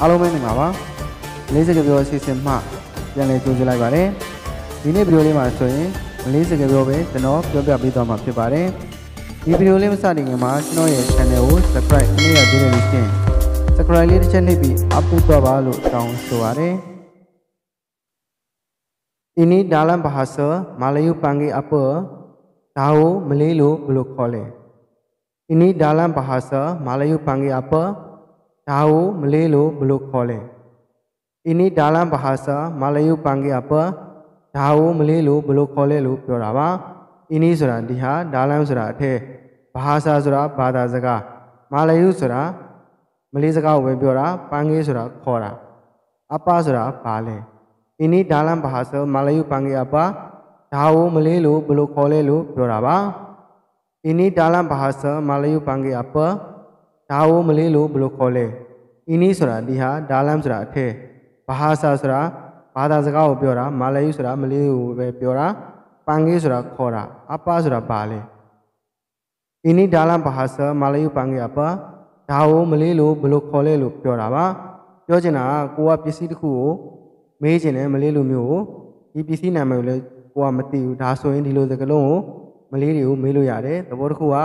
အားလုံးပဲမင်္ဂလာပါမလေးစကားပြောအစီအစဉ်မှပြန်လည်ကြိုဆိုလိုက်ပါတယ်ဒီနေ့ဗီဒီယိုလေးမှာဆိုရင်မလေးစကားပြောပဲကျွန်တော်ပြောပြပေးသွားမှာဖြစ်ပါတယ်ဒီဗီဒီယိုလေးမစတင်ခင်မှာကျွန်တော်ရဲ့ channel ကို subscribe နှိပ်ရသေးတယ်လို့ရှင်း subscribe လေးတစ်ချက်နှိပ်ပြီးအပုတ်သွားပါလို့တောင်းဆိုပါတယ်အင်းဒီဒါလန်ဘာဟာဆာမလယူပန်ဂီအပဒါကိုမလေးလို့ဘယ်လိုခေါ်လဲအင်းဒီဒါလန်ဘာဟာဆာမလယူပန်ဂီအပ tahu melilu belu kole. Ini dalam bahasa Melayu panggil apa? Tahu melilu belu kole lu berapa? Ini surah diha dalam surat te. Bahasa surat bahasa zaka. Melayu surah meli zaka ubi berapa? Panggil surah kora. Apa surah pale? Ini dalam bahasa Melayu panggil apa? Tahu melilu belu kole lu berapa? Ini dalam bahasa Melayu panggil apa? ဒါဝိုမလေးလို့ဘယ်လိုခေါ်လဲအင်းနီးဆိုတာဒီဟာဒါလမ်ဆိုတာအထက်ဘာဟာဆာဆိုတာဘာသာစကားကိုပြောတာမာလာယူဆိုတာမလေးကိုပဲပြောတာပန်ကေးဆိုတာခေါ်တာအပဆိုတာဘာလဲအင်းနီးဒါလမ်ဘာဟာဆာမာလာယူပန်ကေးအပဒါဝိုမလေးလို့ဘယ်လိုခေါ်လဲလို့ပြောတာပါပြောချင်တာကကိုကပစ္စည်းတစ်ခုကိုမေးချင်တယ်မလေးလိုမျိုးကိုဒီပစ္စည်းနာမည်ကိုလည်းကိုကမသိဘူးဒါဆိုရင်ဒီလိုစကားလုံးကိုမလေးတွေကိုမေးလို့ရတယ်သဘောတစ်ခုက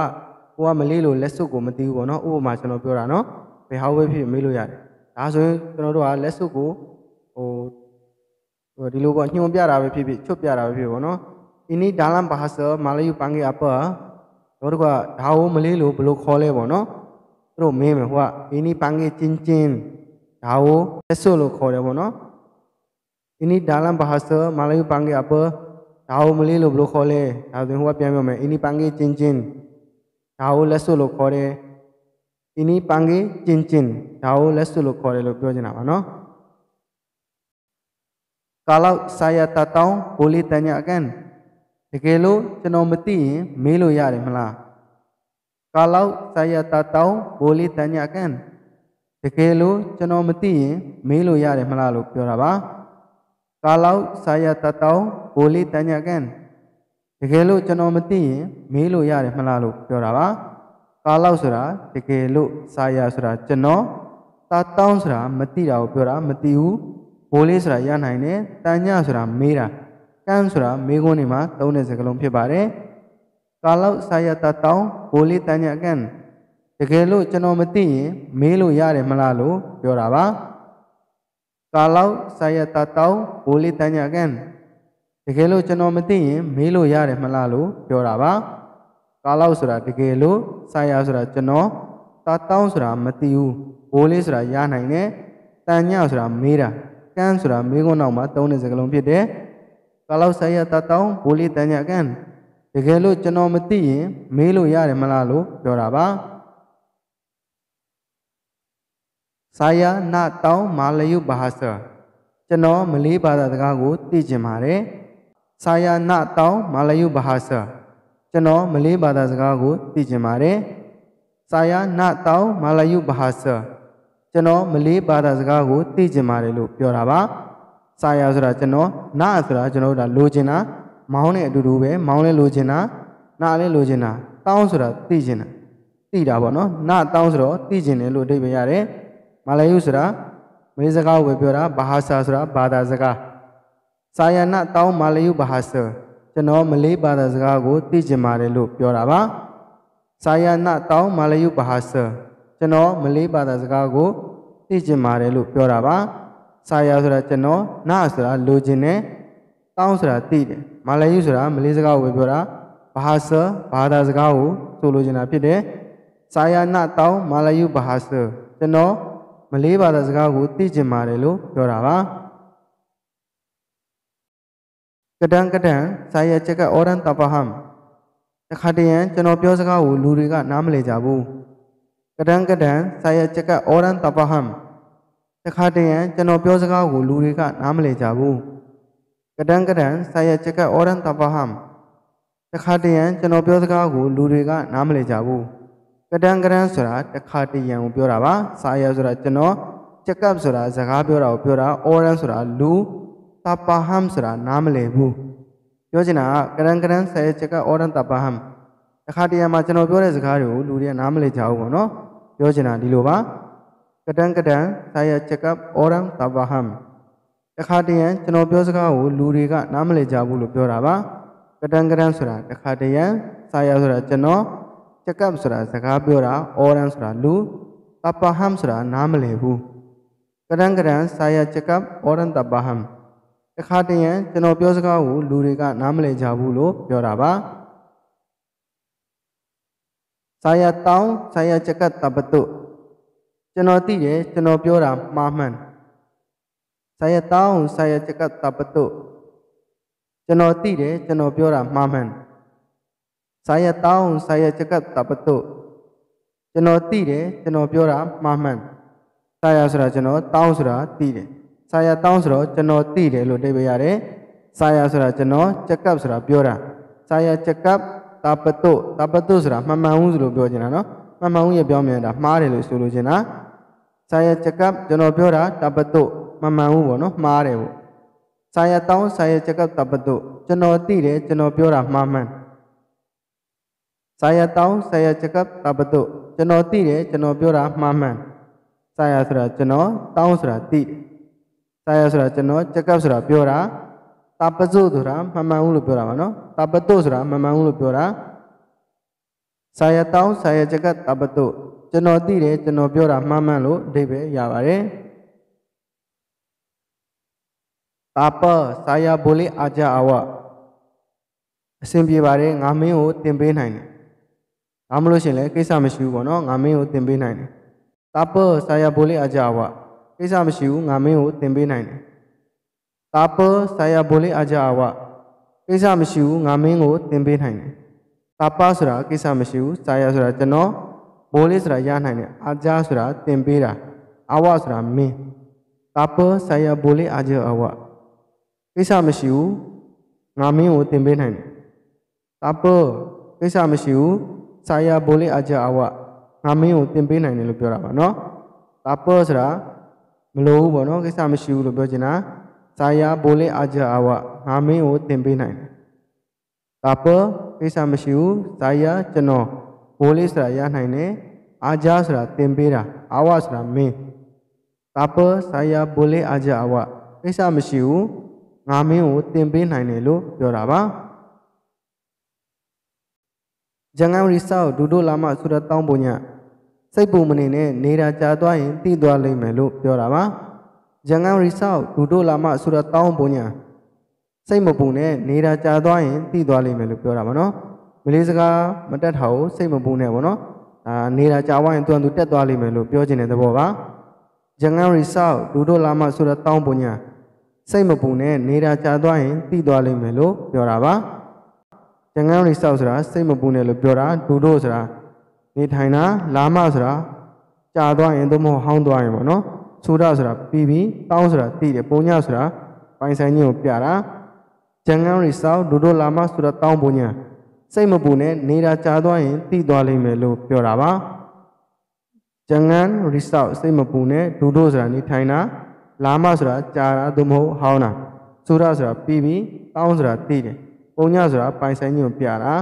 ကိုကမလေးလို့လက်စွပ်ကိုမသိဘူးပေါ့နော်ဥပမာကျွန်တော်ပြောတာနော်ဘယ်ဟောင်းဝဲဖြစ်မေးလို့ရတယ်ဒါဆိုရင်ကျွန်တော်တို့ကလက်စွပ်ကိုဟိုဟိုဒီလိုပေါ့ညှို့ပြတာပဲဖြစ်ဖြစ်ချွတ်ပြတာပဲဖြစ်ဖြစ်ပေါ့နော်အင်းဒီဒါလမ်ဘာဆာမလေးယူပန်ကေအပတော့တို့ကဒါဝမလေးလို့ဘယ်လိုခေါ်လဲပေါ့နော်သူတို့မင်းမယ်ဟိုကအင်းဒီပန်ကေချင်းချင်းဒါဝလက်စွပ်လို့ခေါ်တယ်ပေါ့နော်အင်းဒီဒါလမ်ဘာဆာမလေးယူပန်ကေအပဒါဝမလေးလို့ဘယ်လိုခေါ်လဲဒါဆိုရင်ဟိုကပြန်ပြောမယ်အင်းဒီပန်ကေချင်းချင်းဒါဝလက်စွပ်လို့ခေါ်တယ်။ဒီနီးပန်ကြီးကျင်ကျင်ဒါဝလက်စွပ်လို့ခေါ်တယ်လို့ပြောနေတာပါနော်။ကာလောက်ဆာယတတောင်းဘိုလီတန်ညာအကန်တကယ်လို့ကျွန်တော်မသိရင်မေးလို့ရတယ်မလား။ကာလောက်ဆာယတတောင်းဘိုလီတန်ညာအကန်တကယ်လို့ကျွန်တော်မသိရင်မေးလို့ရတယ်မလားလို့ပြောတာပါကာလောက်ဆာယတတောင်းဘိုလီတန်ညာကန်တကယ်လို့ကျွန်တော်မသိရင်မေးလို့ရတယ်မလားလို့ပြောတာပါကာလောက်ဆိုတာတကယ်လို့စာရဆိုတာကျွန်တော်သာတောင်းဆိုတာမသိတာကိုပြောတာမသိဘူးဘိုးလေးဆိုတာရနိုင်တယ်တန်ညဆိုတာမေးတာကန်းဆိုတာမေးခွန်းတွေမှာသုံးတဲ့စကားလုံးဖြစ်ပါတယ်ကာလောက်စာရသာတောင်းဘိုးလေးတန်ညကန်းတကယ်လို့ကျွန်တော်မသိရင်မေးလို့ရတယ်မလားလို့ပြောတာပါကာလောက်စာရသာတောင်းဘိုးလေးတန်ညကန်းကယ်လို့ကျွန်တော်မသိရင်မေးလို့ရတယ်မလားလို့ပြောတာပါကာလောက်ဆိုတာတကယ်လို့စာရဆိုတာကျွန်တော်သာတောင်းဆိုတာမသိဘူးဘိုးလေးဆိုတာရနိုင်တယ်တန်ညဆိုတာမေးတာကန်းဆိုတာမေးခွန်းနောက်မှာသုံးတဲ့စကားလုံးဖြစ်တယ်ကာလောက်စာရသာတောင်းဘိုးလေးတန်ညကန်းတကယ်လို့ကျွန်တော်မသိရင်မေးလို့ရတယ်မလားလို့ပြောတာပါစာယာနာတောင်းမာလယုဘာဟာဆာကျွန်တော်မလေးဘာသာတကားကိုသိကျင်ပါတယ်စာယာနတောင်းမာလယုဘာဟာဆာကျွန်တော်မလေးဘာသာစကားကိုသိကျင်ပါတယ်စာယာနတောင်းမာလယုဘာဟာဆာကျွန်တော်မလေးဘာသာစကားကိုသိကျင်ပါတယ်လို့ပြောတာပါစာယာဆိုတာကျွန်တော်နဆိုတာကျွန်တော်တို့ဒါလိုချင်တာမောင်းနဲ့အတူတူပဲမောင်းလည်းလိုချင်တာနာလည်းလိုချင်တာတောင်းဆိုတာသိချင်တာသိတာပေါ့နော်နတောင်းဆိုတော့သိချင်တယ်လို့အဓိပ္ပာယ်ရတယ်မာလယုဆိုတာမလေးစကားကိုပဲပြောတာဘာဟာဆာဆိုတာဘာသာစကားစာယနာတောင်းမာလယုဘဟာဆာကျွန်တော်မလေးဘာသာစကားကိုသိကျင်ပါတယ်လို့ပြောတာပါစာယနာတောင်းမာလယုဘဟာဆာကျွန်တော်မလေးဘာသာစကားကိုသိကျင်ပါတယ်လို့ပြောတာပါစာယာဆိုတာကျွန်တော်နာဆိုတာလိုချင်တယ်တောင်းဆိုတာသိတယ်မာလယုဆိုတာမလေးစကားကိုပြောတာဘာဟာဆာဘာသာစကားကိုဆိုလိုချင်တာဖြစ်တယ်စာယာနာတောင်းမာလယုဘဟာဆာကျွန်တော်မလေးဘာသာစကားကိုသိကျင်ပါတယ်လို့ပြောတာပါကတန်ကတန်စာရချက်ကအောရန်တပဟမ်တခါတရံကျွန်တော်ပြောစကားကိုလူတွေကနားမလည်ကြဘူးကတန်ကတန်စာရချက်ကအောရန်တပဟမ်တခါတရံကျွန်တော်ပြောစကားကိုလူတွေကနားမလည်ကြဘူးကတန်ကတန်စာရချက်ကအောရန်တပဟမ်တခါတရံကျွန်တော်ပြောစကားကိုလူတွေကနားမလည်ကြဘူးကတန်ကရန်ဆိုတာတခါတရံကိုပြောတာပါစာရဆိုတာကျွန်တော်ချက်ကပ်ဆိုတာစကားပြောတာကိုပြောတာအောရန်ဆိုတာလူတာပါဟမ်ဆိုတာနားမလည်ဘူးပြောချင်တာကကရန်ကရန်ဆယ်ချက်ကအော်ရန်တာပါဟမ်တစ်ခါတရံမှာကျွန်တော်ပြောတဲ့စကားတွေကိုလူတွေကနားမလည်ကြဘူးပေါ့နော်ပြောချင်တာဒီလိုပါကတန်ကတန်ဆိုင်ရ check up orang tabaham တစ်ခါတရံကျွန်တော်ပြောစကားကိုလူတွေကနားမလည်ကြဘူးလို့ပြောတာပါကတန်ကတန်ဆိုတာတစ်ခါတရံဆိုင်ရဆိုတာကျွန်တော် check up ဆိုတာစကားပြောတာ orang ဆိုတာလူ tabaham ဆိုတာနားမလည်ဘူးကတန်ကတန်ဆိုင်ရ check up orang tabaham တခါတရံကျွန်တော်ပြောစကားကိုလူတွေကနားမလည်ကြဘူးလို့ပြောတာပါ။ဆာယတောင်းဆာယချက်ကတပတုကျွန်တော်သိတယ်ကျွန်တော်ပြောတာမှားမှန်။ဆာယတောင်းဆာယချက်ကတပတုကျွန်တော်သိတယ်ကျွန်တော်ပြောတာမှားမှန်။ဆာယတောင်းဆာယချက်ကတပတုကျွန်တော်သိတယ်ကျွန်တော်ပြောတာမှားမှန်။ဆာယဆိုတာကျွန်တော်တောင်းဆိုတာသိတယ်။ဆာယာတောင်းဆိုတော့ကျွန်တော်သိတယ်လို့အဓိပ္ပာယ်ရတယ်ဆာယာဆိုတာကျွန်တော်ချက်ကပ်ဆိုတာပြောတာဆာယာချက်ကပ်တာပတုတာပတုဆိုတာမှန်မှန်ဦးဆိုလို့ပြောချင်တာနော်မှန်မှန်ဦးရပြောမြန်တာမှားတယ်လို့ဆိုလို့ချင်တာဆာယာချက်ကပ်ကျွန်တော်ပြောတာတာပတုမှန်မှန်ဦးပေါ့နော်မှားတယ်ပေါ့ဆာယာတောင်းဆာယာချက်ကပ်တာပတုကျွန်တော်သိတယ်ကျွန်တော်ပြောတာမှားမှန်ဆာယာတောင်းဆာယာချက်ကပ်တာပတုကျွန်တော်သိတယ်ကျွန်တော်ပြောတာမှားမှန်ဆာယာဆိုတာကျွန်တော်တောင်းဆိုတာသိတယ်တာယဆိုတာကျွန်တော်ကြက်ကပ်ဆိုတာပြောတာတာပစုဆိုတာမှန်မှန်ဦးလို့ပြောတာပါနော်တာပတုဆိုတာမှန်မှန်ဦးလို့ပြောတာဆာယတောင်းဆာယကြက်ကပ်တာပတုကျွန်တော်သိတယ်ကျွန်တော်ပြောတာမှန်မှန်လို့အဓိပ္ပာယ်ရပါတယ်တာပဆာယဘိုလေးအာကြအဝအဆင်ပြေပါတယ်ငါမင်းကိုတင်ပေးနိုင်တယ်ဒါမှမဟုတ်ရှင်လည်းကိစ္စမရှိဘူးပေါ့နော်ငါမင်းကိုတင်ပေးနိုင်တယ်တာပဆာယဘိုလေးအာကြအဝကိစ္စမရှိဘူးငါမင်းကိုသင်ပေးနိုင်တယ်တာပဆာယာဘိုလေးအကြအဝကိစ္စမရှိဘူးငါမင်းကိုသင်ပေးနိုင်တယ်တာပဆိုတာကိစ္စမရှိဘူးဆာယာဆိုတာကျွန်တော်ဘိုလေးဆိုတာရနိုင်တယ်အကြဆိုတာသင်ပေးတာအဝဆိုတာမင်းတာပဆာယာဘိုလေးအကြအဝကိစ္စမရှိဘူးငါမင်းကိုသင်ပေးနိုင်တယ်တာပကိစ္စမရှိဘူးဆာယာဘိုလေးအကြအဝငါမင်းကိုသင်ပေးနိုင်တယ်လို့ပြောတာပါနော်တာပဆိုတာလိုဘူးပေါ့နော်ကိစ္စမရှိဘူးလို့ပြောချင်တာစာယာဘိုလေအကြအဝါငါမင်းကိုသင်ပေးနိုင်တယ်ဒါပေကိစ္စမရှိဘူးစာယာကျွန်တော်ဘိုလေဆိုတာရနိုင်တယ်အကြဆိုတာသင်ပေးတာအဝါဆိုတာမင်းဒါပေစာယာဘိုလေအကြအဝါကိစ္စမရှိဘူးငါမင်းကိုသင်ပေးနိုင်တယ်လို့ပြောတာပါဂျန်ဂမ်ရီဆောက်ဒူဒိုလာမဆူရတောင်းပုံညာစိတ်ပူမနေနဲ့နေတာကြာသွားရင်တိသွားလိမ့်မယ်လို့ပြောတာပါဂျန်ဂန်ရီဆောက်ဒူတိုလာမဆိုတော့တောင်းပုံညာစိတ်မပူနဲ့နေတာကြာသွားရင်တိသွားလိမ့်မယ်လို့ပြောတာပါနော်မလေးစကားမတက်တာကိုစိတ်မပူနဲ့ပေါ့နော်အာနေတာကြာသွားရင်သူကသူတက်သွားလိမ့်မယ်လို့ပြောချင်တဲ့သဘောပါဂျန်ဂန်ရီဆောက်ဒူတိုလာမဆိုတော့တောင်းပုံညာစိတ်မပူနဲ့နေတာကြာသွားရင်တိသွားလိမ့်မယ်လို့ပြောတာပါဂျန်ဂန်ရီဆောက်ဆိုတာစိတ်မပူနဲ့လို့ပြောတာဒူတိုဆိုတာနေထိုင်တာလာမဆိုတာကြာသွားရင်သို့မဟုတ်ဟောင်းသွားရင်ပေါ့နော်ဆိုတာဆိုတာပြီးပြီးတောင်းဆိုတာတည်တယ်ပုံညဆိုတာပိုင်ဆိုင်ခြင်းကိုပြတာဂျန်ကန်ရီဆောက်ဒိုဒိုလာမဆိုတာတောင်းပုံညာစိတ်မပူနဲ့နေတာကြာသွားရင်တည်သွားလိမ့်မယ်လို့ပြောတာပါဂျန်ကန်ရီဆောက်စိတ်မပူနဲ့ဒိုဒိုဆိုတာနေထိုင်တာလာမဆိုတာကြာတာသို့မဟုတ်ဟောင်းတာဆိုတာဆိုတာပြီးပြီးတောင်းဆိုတာတည်တယ်ပုံညဆိုတာပိုင်ဆိုင်ခြင်းကိုပြတာ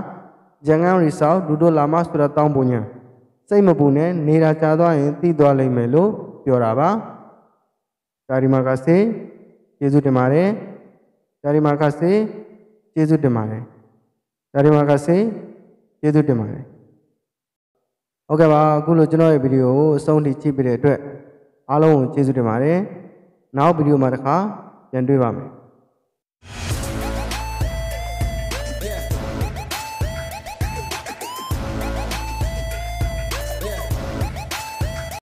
jangan risau duduk lama sudah tahu punya စိတ်မပူနဲ့နေတာကြာသွားရင်သိသွားလိမ့်မယ်လို့ပြောတာပါဒါရီမာကစေကျေးဇူးတင်ပါတယ်ဒါရီမာကစေကျေးဇူးတင်ပါတယ်ဒါရီမာကစေကျေးဇူးတင်ပါတယ်ဟုတ်ကဲ့ပါအခုလိုကျွန်တော်ရဲ့ဗီဒီယိုကိုအဆုံးထိကြည့်ပြီးတဲ့အတွက်အားလုံးကိုကျေးဇူးတင်ပါတယ်နောက်ဗီဒီယိုမှာတစ်ခါပြန်တွေ့ပါမယ်